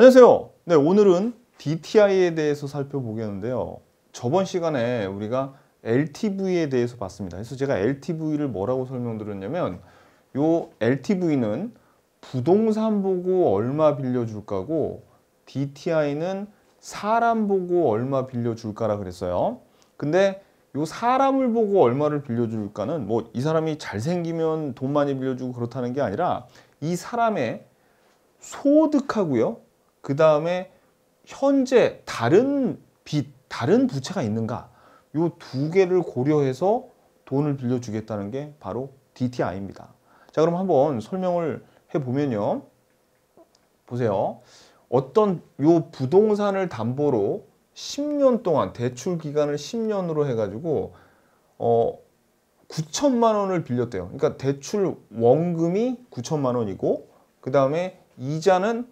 안녕하세요. 네, 오늘은 DTI에 대해서 살펴보겠는데요. 저번 시간에 우리가 LTV에 대해서 봤습니다. 그래서 제가 LTV를 뭐라고 설명드렸냐면 요 LTV는 부동산 보고 얼마 빌려줄까고 DTI는 사람 보고 얼마 빌려줄까라 그랬어요. 근데 요 사람을 보고 얼마를 빌려줄까는 뭐 이 사람이 잘생기면 돈 많이 빌려주고 그렇다는 게 아니라 이 사람의 소득하고요. 그 다음에 현재 다른 빚, 다른 부채가 있는가 이 두 개를 고려해서 돈을 빌려주겠다는 게 바로 DTI입니다. 자 그럼 한번 설명을 해보면요. 보세요. 어떤 요 부동산을 담보로 10년 동안 대출 기간을 10년으로 해가지고 어 9천만 원을 빌렸대요. 그러니까 대출 원금이 9천만 원이고 그 다음에 이자는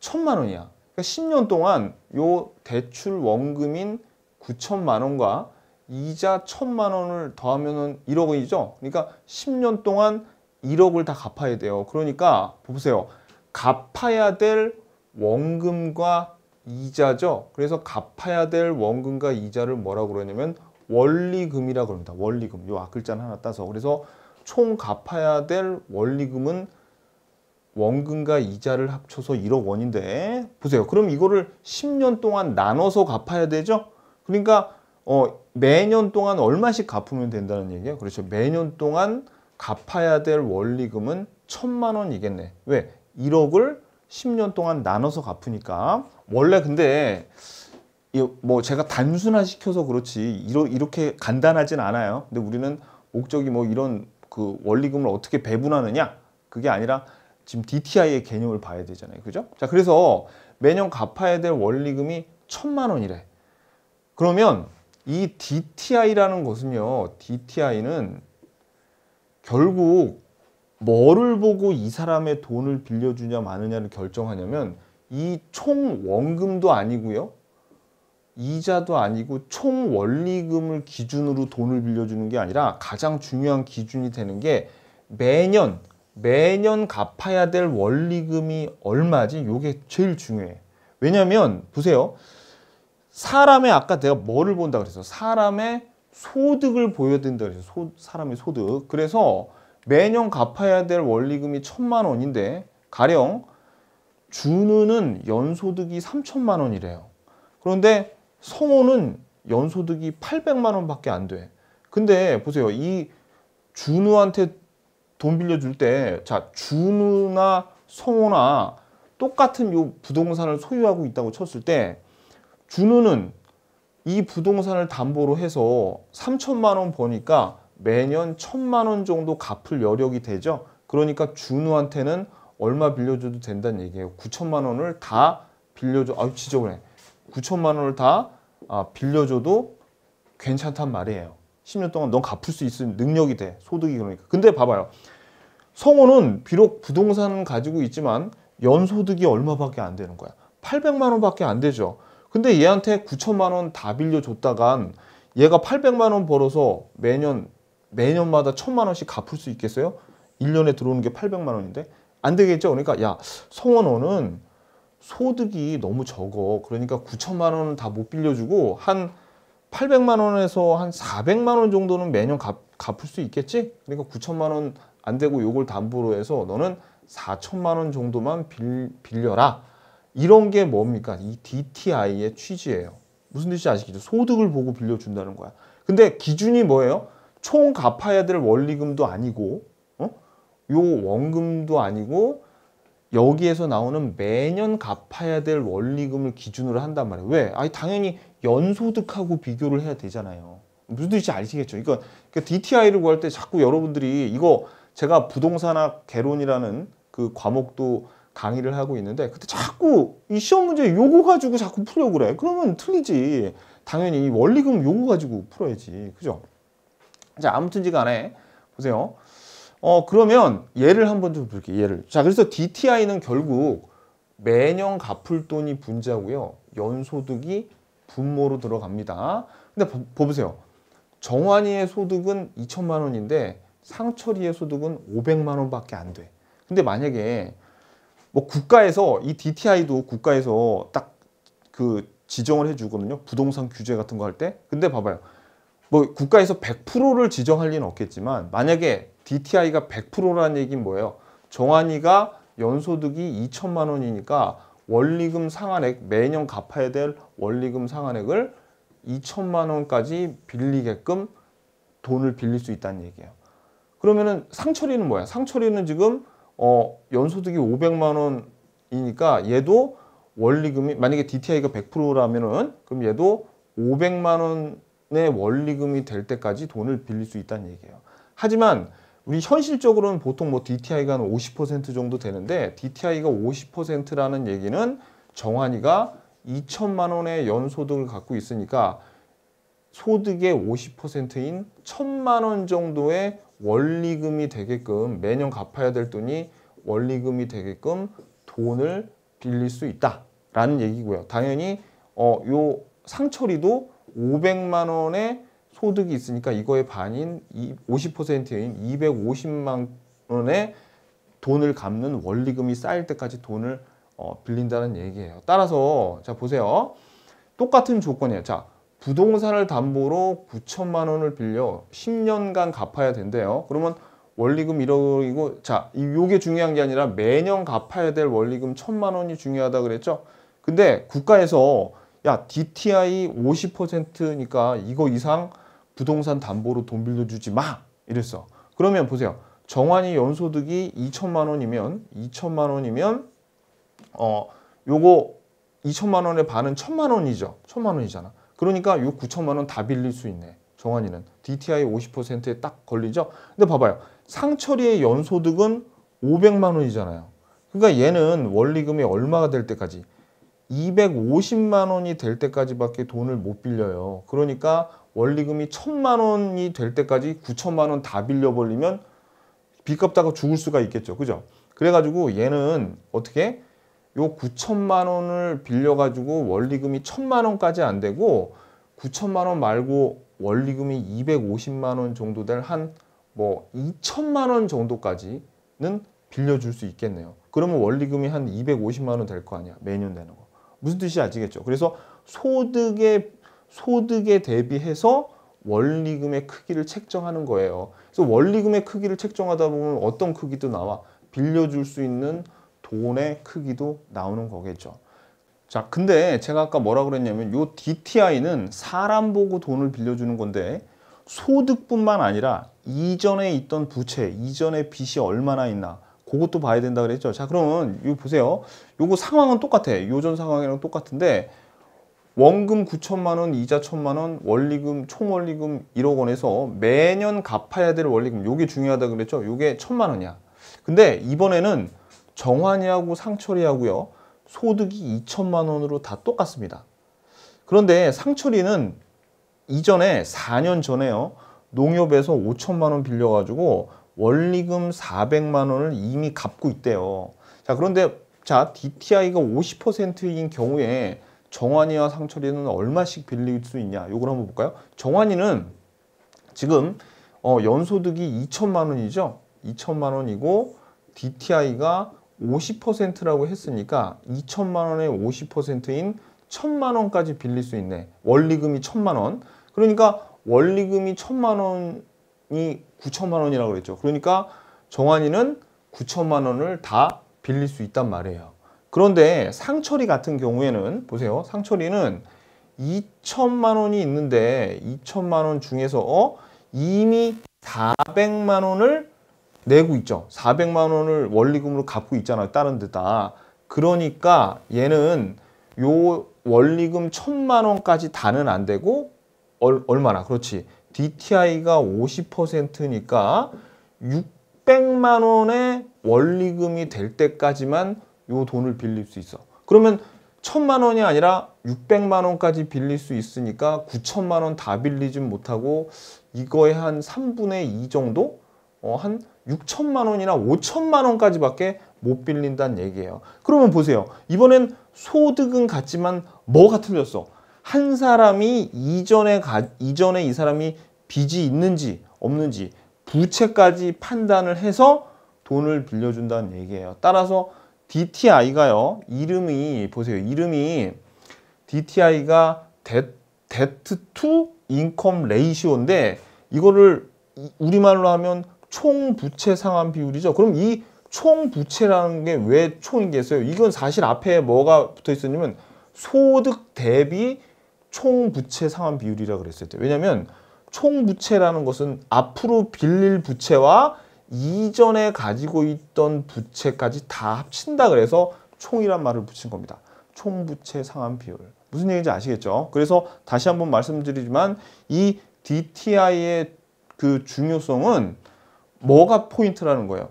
천만 원이야. 그러니까 10년 동안 요 대출 원금인 9천만 원과 이자 천만 원을 더하면 1억이죠. 원 그러니까 10년 동안 1억을 다 갚아야 돼요. 그러니까 보세요. 갚아야 될 원금과 이자죠. 그래서 갚아야 될 원금과 이자를 뭐라고 그러냐면 원리금이라고 합니다. 원리금. 요 앞글자 는 하나 따서. 그래서 총 갚아야 될 원리금은 원금과 이자를 합쳐서 1억 원인데 보세요. 그럼 이거를 10년 동안 나눠서 갚아야 되죠? 그러니까 어, 매년 동안 얼마씩 갚으면 된다는 얘기예요 그렇죠. 매년 동안 갚아야 될 원리금은 천만 원이겠네. 왜? 1억을 10년 동안 나눠서 갚으니까. 원래 근데 뭐 제가 단순화 시켜서 그렇지 이렇게 간단하진 않아요. 근데 우리는 목적이 뭐 이런 그 원리금을 어떻게 배분하느냐 그게 아니라 지금 DTI의 개념을 봐야 되잖아요. 그죠? 자, 그래서 매년 갚아야 될 원리금이 천만 원이래. 그러면 이 DTI라는 것은요. DTI는 결국 뭐를 보고 이 사람의 돈을 빌려주냐 마느냐를 결정하냐면 이 총 원금도 아니고요. 이자도 아니고 총 원리금을 기준으로 돈을 빌려주는 게 아니라 가장 중요한 기준이 되는 게 매년 매년 갚아야 될 원리금이 얼마지? 이게 제일 중요해. 왜냐면 하 보세요. 사람의 아까 내가 뭐를 본다 그랬어? 사람의 소득을 보여야 된다 그랬어. 소, 사람의 소득. 그래서 매년 갚아야 될 원리금이 천만 원인데 가령 준우는 연소득이 삼천만 원이래요. 그런데 성호는 연소득이 팔백만 원밖에 안 돼. 근데 보세요. 이 준우한테 돈 빌려줄 때자 준우나 성호나 똑같은 요 부동산을 소유하고 있다고 쳤을 때 준우는 이 부동산을 담보로 해서 3천만 원 버니까 매년 천만 원 정도 갚을 여력이 되죠. 그러니까 준우한테는 얼마 빌려줘도 된다는 얘기예요. 9천만 원을 다 빌려줘. 아유 지저분해. 9천만 원을 다 아, 빌려줘도 괜찮단 말이에요. 10년 동안 넌 갚을 수 있는 능력이 돼. 소득이 그러니까. 근데 봐봐요. 성호는 비록 부동산 가지고 있지만 연소득이 얼마밖에 안 되는 거야. 800만 원밖에 안 되죠. 근데 얘한테 9천만 원 다 빌려줬다간 얘가 800만 원 벌어서 매년 매년마다 1 천만 원씩 갚을 수 있겠어요? 1년에 들어오는 게 800만 원인데 안 되겠죠. 그러니까 야성호는 소득이 너무 적어. 그러니까 9천만 원은 다 못 빌려주고 한 800만 원에서 한 400만 원 정도는 매년 갚, 갚을 수 있겠지? 그러니까 9천만 원 안 되고 요걸 담보로 해서 너는 4천만 원 정도만 빌, 빌려라. 이런 게 뭡니까? 이 DTI의 취지예요. 무슨 뜻인지 아시겠죠? 소득을 보고 빌려준다는 거야. 근데 기준이 뭐예요? 총 갚아야 될 원리금도 아니고 어? 요 원금도 아니고 여기에서 나오는 매년 갚아야 될 원리금을 기준으로 한단 말이에요. 왜? 아니 당연히 연소득하고 비교를 해야 되잖아요. 무슨 뜻인지 아시겠죠? 그러니까, 그러니까 DTI를 구할 때 자꾸 여러분들이 이거 제가 부동산학 개론이라는 그 과목도 강의를 하고 있는데 그때 자꾸 이 시험 문제 요거 가지고 자꾸 풀려고 그래. 그러면 틀리지. 당연히 이 원리금 요거 가지고 풀어야지. 그죠? 자 아무튼지 간에 보세요. 어 그러면 예를 한번 좀 볼게요. 예를. 자 그래서 DTI는 결국 매년 갚을 돈이 분자고요. 연소득이 분모로 들어갑니다. 근데 보, 보세요. 정환이의 소득은 2천만 원인데 상철이의 소득은 500만 원밖에 안 돼. 근데 만약에 뭐 국가에서 이 DTI도 국가에서 딱 그 지정을 해주거든요. 부동산 규제 같은 거 할 때. 근데 봐봐요. 뭐 국가에서 100%를 지정할 리는 없겠지만 만약에 DTI가 100%라는 얘기는 뭐예요? 정환이가 연소득이 2천만 원이니까 원리금 상환액 매년 갚아야 될 원리금 상환액을 2천만 원까지 빌리게끔 돈을 빌릴 수 있다는 얘기예요. 그러면은 상철이는 뭐야? 상철이는 지금 어 연소득이 500만 원이니까 얘도 원리금이 만약에 DTI가 100%라면은 그럼 얘도 500만 원의 원리금이 될 때까지 돈을 빌릴 수 있다는 얘기예요. 하지만 우리 현실적으로는 보통 뭐 DTI가 한 50% 정도 되는데 DTI가 50%라는 얘기는 정한이가 2천만 원의 연소득을 갖고 있으니까 소득의 50%인 1천만 원 정도의 원리금이 되게끔 매년 갚아야 될 돈이 원리금이 되게끔 돈을 빌릴 수 있다라는 얘기고요. 당연히 어 요상처리도 500만 원의 소득이 있으니까 이거의 반인 50%인 250만 원의 돈을 갚는 원리금이 쌓일 때까지 돈을 어, 빌린다는 얘기예요. 따라서 자 보세요. 똑같은 조건이에요. 자 부동산을 담보로 9천만 원을 빌려 10년간 갚아야 된대요. 그러면 원리금 1억이고 자 이게 중요한 게 아니라 매년 갚아야 될 원리금 1천만 원이 중요하다 그랬죠. 근데 국가에서 야 DTI 50%니까 이거 이상 부동산 담보로 돈 빌려주지 마 이랬어. 그러면 보세요. 정환이 연소득이 2천만 원이면 2천만 원이면 어 요거 2천만 원의 반은 1천만 원이죠. 1천만 원이잖아. 그러니까 요 9천만 원 다 빌릴 수 있네. 정환이는 DTI 50%에 딱 걸리죠. 근데 봐봐요. 상처리의 연소득은 500만 원이잖아요. 그러니까 얘는 원리금이 얼마가 될 때까지 250만 원이 될 때까지밖에 돈을 못 빌려요. 그러니까 원리금이 천만 원이 될 때까지 구천만원 다 빌려버리면 빚 갚다가 죽을 수가 있겠죠. 그죠? 그래가지고 얘는 어떻게 요구천만 원을 빌려가지고 원리금이 천만 원까지 안 되고 구천만원 말고 원리금이 250만 원 정도 될 한 뭐 2천만 원 정도까지는 빌려줄 수 있겠네요. 그러면 원리금이 한 250만 원 될 거 아니야. 매년 되는 거. 무슨 뜻이 아시겠죠? 그래서 소득의 소득에 대비해서 원리금의 크기를 책정하는 거예요. 그래서 원리금의 크기를 책정하다 보면 어떤 크기도 나와 빌려줄 수 있는 돈의 크기도 나오는 거겠죠. 자, 근데 제가 아까 뭐라 그랬냐면 요 DTI는 사람 보고 돈을 빌려주는 건데 소득뿐만 아니라 이전에 있던 부채, 이전에 빚이 얼마나 있나 그것도 봐야 된다 그랬죠. 자, 그러면 이거 보세요. 요거 상황은 똑같아. 요전 상황이랑 똑같은데 원금 9천만 원, 이자 1천만 원, 원리금 총 원리금 1억 원에서 매년 갚아야 될 원리금 요게 중요하다 그랬죠. 요게 1천만 원이야. 근데 이번에는 정환이하고 상처이하고요 소득이 2천만 원으로 다 똑같습니다. 그런데 상처리는 이전에 4년 전에요. 농협에서 5천만 원 빌려가지고 원리금 400만 원을 이미 갚고 있대요. 자 그런데 자 DTI가 50%인 경우에 정환이와 상철이는 얼마씩 빌릴 수 있냐 요걸 한번 볼까요? 정환이는 지금 어, 연소득이 2천만 원이죠. 2천만 원이고 DTI가 50%라고 했으니까 2천만 원의 50%인 1천만 원까지 빌릴 수 있네. 원리금이 1천만 원. 그러니까 원리금이 1천만 원이 9천만 원이라고 그랬죠. 그러니까 정환이는 9천만 원을 다 빌릴 수 있단 말이에요. 그런데 상처리 같은 경우에는 보세요. 상처리는 2천만 원이 있는데 2천만 원 중에서 어? 이미 400만 원을 내고 있죠. 400만 원을 원리금으로 갚고 있잖아요. 다른 데다. 그러니까 얘는 요 원리금 1천만 원까지 다는 안 되고 얼, 얼마나 그렇지. DTI가 50%니까 600만 원의 원리금이 될 때까지만 요 돈을 빌릴 수 있어. 그러면 천만 원이 아니라 600만 원까지 빌릴 수 있으니까 9천만 원 다 빌리진 못하고 이거의 한 3분의 2 정도? 어, 한 6천만 원이나 5천만 원까지밖에 못 빌린다는 얘기예요. 그러면 보세요. 이번엔 소득은 같지만 뭐가 틀렸어? 한 사람이 이전에 가, 이전에 이 사람이 빚이 있는지 없는지 부채까지 판단을 해서 돈을 빌려준다는 얘기예요. 따라서 DTI가요. 이름이 보세요. 이름이 DTI가 데트2 인컴 레이시오인데 이거를 우리말로 하면 총 부채 상환 비율이죠. 그럼 이 총 부채라는 게 왜 총이겠어요? 이건 사실 앞에 뭐가 붙어 있었냐면 소득 대비 총 부채 상환 비율이라 고 그랬어요. 왜냐면 총 부채라는 것은 앞으로 빌릴 부채와 이전에 가지고 있던 부채까지 다 합친다 그래서 총이란 말을 붙인 겁니다. 총부채 상환 비율. 무슨 얘기인지 아시겠죠? 그래서 다시 한번 말씀드리지만 이 DTI의 그 중요성은 뭐가 포인트라는 거예요.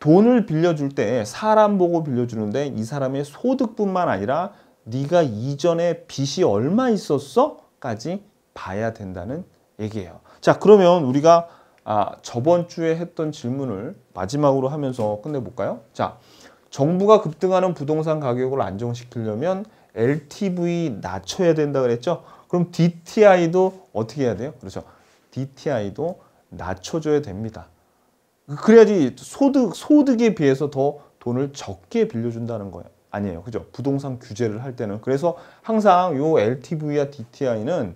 돈을 빌려줄 때 사람 보고 빌려주는데 이 사람의 소득뿐만 아니라 네가 이전에 빚이 얼마 있었어? 까지 봐야 된다는 얘기예요. 자 그러면 우리가 아, 저번 주에 했던 질문을 마지막으로 하면서 끝내볼까요? 자, 정부가 급등하는 부동산 가격을 안정시키려면 LTV 낮춰야 된다 그랬죠? 그럼 DTI도 어떻게 해야 돼요? 그렇죠. DTI도 낮춰줘야 됩니다. 그래야지 소득, 소득에 비해서 더 돈을 적게 빌려준다는 거예요. 아니에요. 그죠? 부동산 규제를 할 때는. 그래서 항상 요 LTV와 DTI는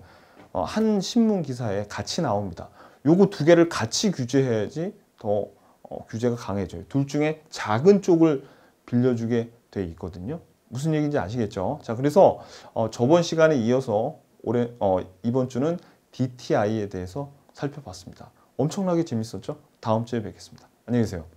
어, 한 신문 기사에 같이 나옵니다. 요거 두 개를 같이 규제해야지 더 어, 규제가 강해져요. 둘 중에 작은 쪽을 빌려주게 돼 있거든요. 무슨 얘기인지 아시겠죠? 자, 그래서 어, 저번 시간에 이어서 올해 어, 이번 주는 DTI에 대해서 살펴봤습니다. 엄청나게 재밌었죠? 다음 주에 뵙겠습니다. 안녕히 계세요.